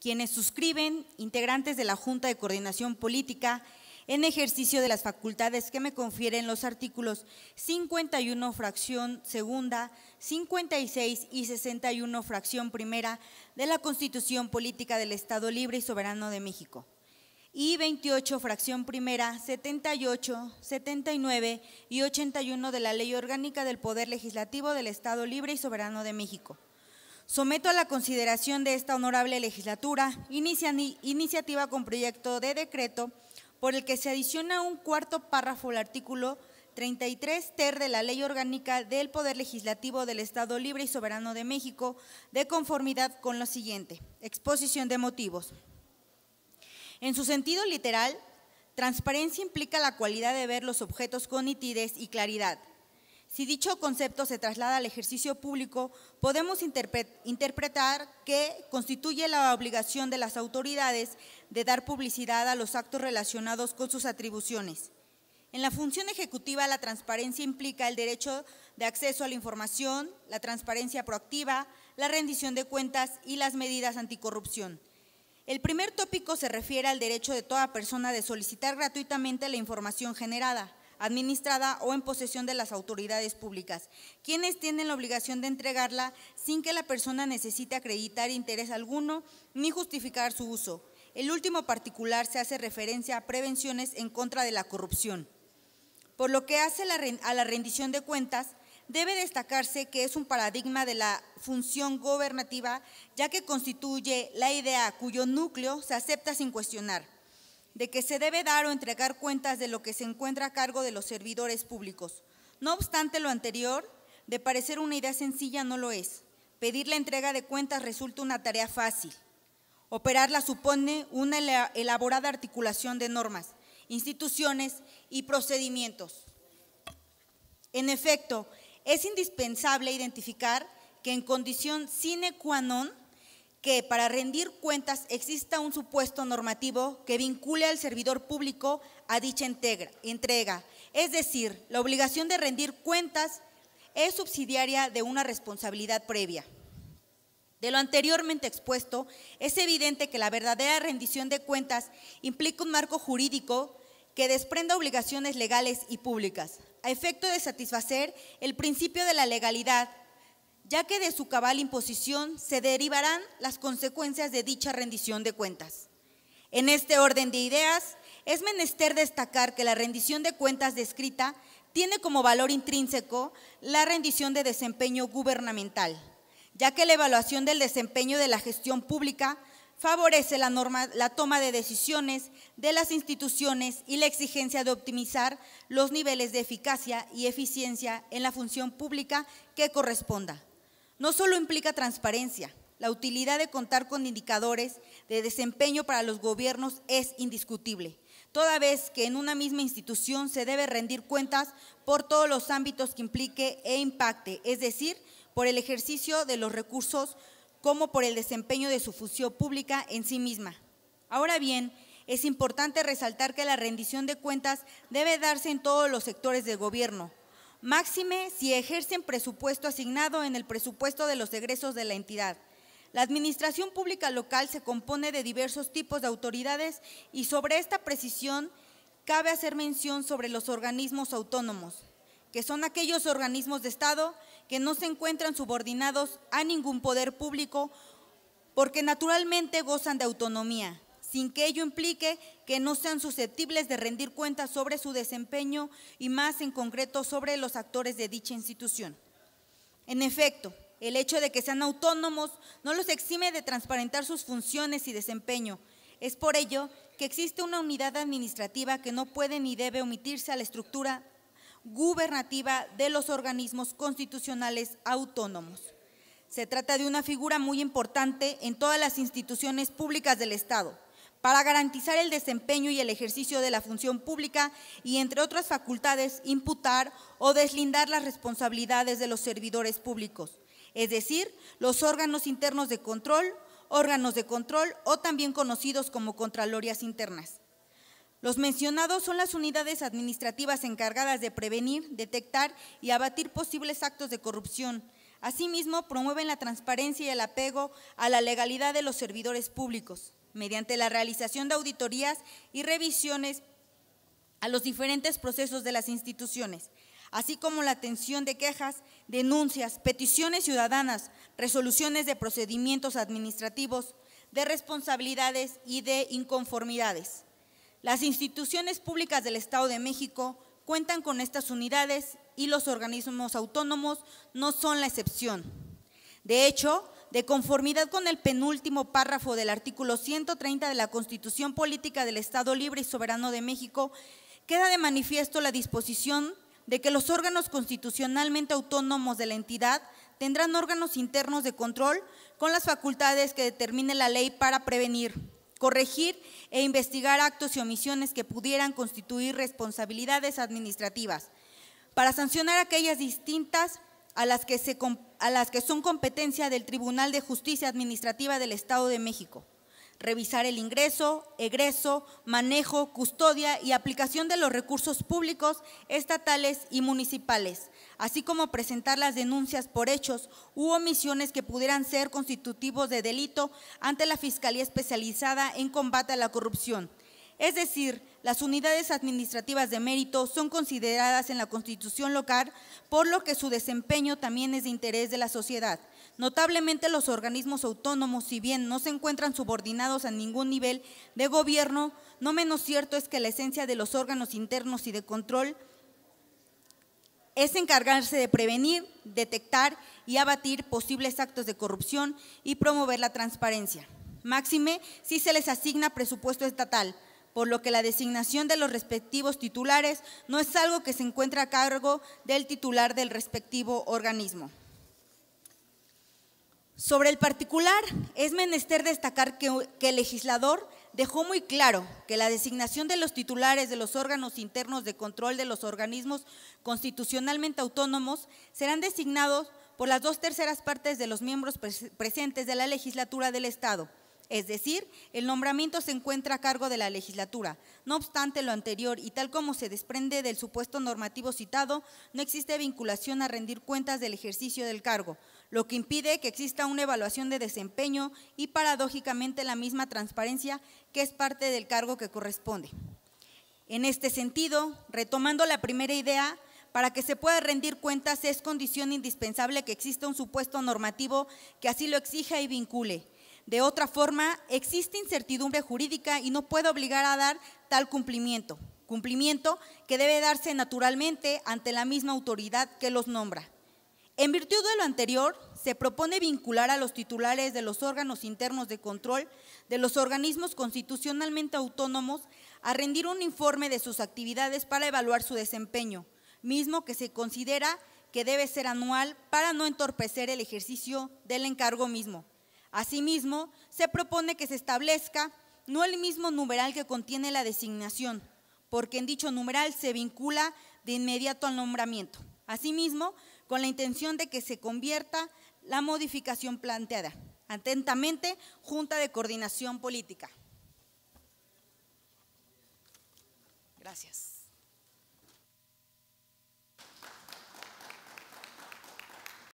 quienes suscriben, integrantes de la Junta de Coordinación Política, en ejercicio de las facultades que me confieren los artículos 51, fracción segunda, 56 y 61, fracción primera de la Constitución Política del Estado Libre y Soberano de México, y 28, fracción primera, 78, 79 y 81 de la Ley Orgánica del Poder Legislativo del Estado Libre y Soberano de México Someto a la consideración de esta honorable legislatura iniciativa con proyecto de decreto por el que se adiciona un cuarto párrafo al artículo 33 ter de la Ley Orgánica del Poder Legislativo del Estado Libre y Soberano de México de conformidad con lo siguiente. Exposición de motivos. En su sentido literal, transparencia implica la cualidad de ver los objetos con nitidez y claridad si dicho concepto se traslada al ejercicio público, podemos interpretar que constituye la obligación de las autoridades de dar publicidad a los actos relacionados con sus atribuciones. En la función ejecutiva, la transparencia implica el derecho de acceso a la información, la transparencia proactiva, la rendición de cuentas y las medidas anticorrupción. El primer tópico se refiere al derecho de toda persona de solicitar gratuitamente la información generada administrada o en posesión de las autoridades públicas, quienes tienen la obligación de entregarla sin que la persona necesite acreditar interés alguno ni justificar su uso. El último particular se hace referencia a prevenciones en contra de la corrupción. Por lo que hace a la rendición de cuentas, debe destacarse que es un paradigma de la función gobernativa, ya que constituye la idea cuyo núcleo se acepta sin cuestionar de que se debe dar o entregar cuentas de lo que se encuentra a cargo de los servidores públicos. No obstante lo anterior, de parecer una idea sencilla no lo es. Pedir la entrega de cuentas resulta una tarea fácil. Operarla supone una elaborada articulación de normas, instituciones y procedimientos. En efecto, es indispensable identificar que en condición sine qua non que para rendir cuentas exista un supuesto normativo que vincule al servidor público a dicha entrega. Es decir, la obligación de rendir cuentas es subsidiaria de una responsabilidad previa. De lo anteriormente expuesto, es evidente que la verdadera rendición de cuentas implica un marco jurídico que desprenda obligaciones legales y públicas, a efecto de satisfacer el principio de la legalidad ya que de su cabal imposición se derivarán las consecuencias de dicha rendición de cuentas. En este orden de ideas, es menester destacar que la rendición de cuentas descrita tiene como valor intrínseco la rendición de desempeño gubernamental, ya que la evaluación del desempeño de la gestión pública favorece la, la toma de decisiones de las instituciones y la exigencia de optimizar los niveles de eficacia y eficiencia en la función pública que corresponda. No solo implica transparencia, la utilidad de contar con indicadores de desempeño para los gobiernos es indiscutible, toda vez que en una misma institución se debe rendir cuentas por todos los ámbitos que implique e impacte, es decir, por el ejercicio de los recursos como por el desempeño de su función pública en sí misma. Ahora bien, es importante resaltar que la rendición de cuentas debe darse en todos los sectores del gobierno, máxime si ejercen presupuesto asignado en el presupuesto de los egresos de la entidad. La Administración Pública Local se compone de diversos tipos de autoridades y sobre esta precisión cabe hacer mención sobre los organismos autónomos, que son aquellos organismos de Estado que no se encuentran subordinados a ningún poder público porque naturalmente gozan de autonomía, sin que ello implique que no sean susceptibles de rendir cuentas sobre su desempeño y más en concreto sobre los actores de dicha institución. En efecto, el hecho de que sean autónomos no los exime de transparentar sus funciones y desempeño. Es por ello que existe una unidad administrativa que no puede ni debe omitirse a la estructura gubernativa de los organismos constitucionales autónomos. Se trata de una figura muy importante en todas las instituciones públicas del Estado para garantizar el desempeño y el ejercicio de la función pública y, entre otras facultades, imputar o deslindar las responsabilidades de los servidores públicos, es decir, los órganos internos de control, órganos de control o también conocidos como Contralorías Internas. Los mencionados son las unidades administrativas encargadas de prevenir, detectar y abatir posibles actos de corrupción. Asimismo, promueven la transparencia y el apego a la legalidad de los servidores públicos mediante la realización de auditorías y revisiones a los diferentes procesos de las instituciones, así como la atención de quejas, denuncias, peticiones ciudadanas, resoluciones de procedimientos administrativos, de responsabilidades y de inconformidades. Las instituciones públicas del Estado de México cuentan con estas unidades y los organismos autónomos no son la excepción. De hecho, de conformidad con el penúltimo párrafo del artículo 130 de la Constitución Política del Estado Libre y Soberano de México, queda de manifiesto la disposición de que los órganos constitucionalmente autónomos de la entidad tendrán órganos internos de control con las facultades que determine la ley para prevenir, corregir e investigar actos y omisiones que pudieran constituir responsabilidades administrativas, para sancionar aquellas distintas a las que se, a las que son competencia del Tribunal de Justicia Administrativa del Estado de México. Revisar el ingreso, egreso, manejo, custodia y aplicación de los recursos públicos, estatales y municipales, así como presentar las denuncias por hechos u omisiones que pudieran ser constitutivos de delito ante la Fiscalía Especializada en Combate a la Corrupción es decir, las unidades administrativas de mérito son consideradas en la constitución local, por lo que su desempeño también es de interés de la sociedad. Notablemente los organismos autónomos, si bien no se encuentran subordinados a ningún nivel de gobierno, no menos cierto es que la esencia de los órganos internos y de control es encargarse de prevenir, detectar y abatir posibles actos de corrupción y promover la transparencia. Máxime si se les asigna presupuesto estatal por lo que la designación de los respectivos titulares no es algo que se encuentra a cargo del titular del respectivo organismo. Sobre el particular, es menester destacar que, el legislador dejó muy claro que la designación de los titulares de los órganos internos de control de los organismos constitucionalmente autónomos serán designados por las dos terceras partes de los miembros presentes de la legislatura del Estado es decir, el nombramiento se encuentra a cargo de la legislatura. No obstante lo anterior, y tal como se desprende del supuesto normativo citado, no existe vinculación a rendir cuentas del ejercicio del cargo, lo que impide que exista una evaluación de desempeño y paradójicamente la misma transparencia que es parte del cargo que corresponde. En este sentido, retomando la primera idea, para que se pueda rendir cuentas es condición indispensable que exista un supuesto normativo que así lo exija y vincule. De otra forma, existe incertidumbre jurídica y no puede obligar a dar tal cumplimiento, cumplimiento que debe darse naturalmente ante la misma autoridad que los nombra. En virtud de lo anterior, se propone vincular a los titulares de los órganos internos de control de los organismos constitucionalmente autónomos a rendir un informe de sus actividades para evaluar su desempeño, mismo que se considera que debe ser anual para no entorpecer el ejercicio del encargo mismo. Asimismo, se propone que se establezca no el mismo numeral que contiene la designación, porque en dicho numeral se vincula de inmediato al nombramiento. Asimismo, con la intención de que se convierta la modificación planteada. Atentamente, Junta de Coordinación Política. Gracias.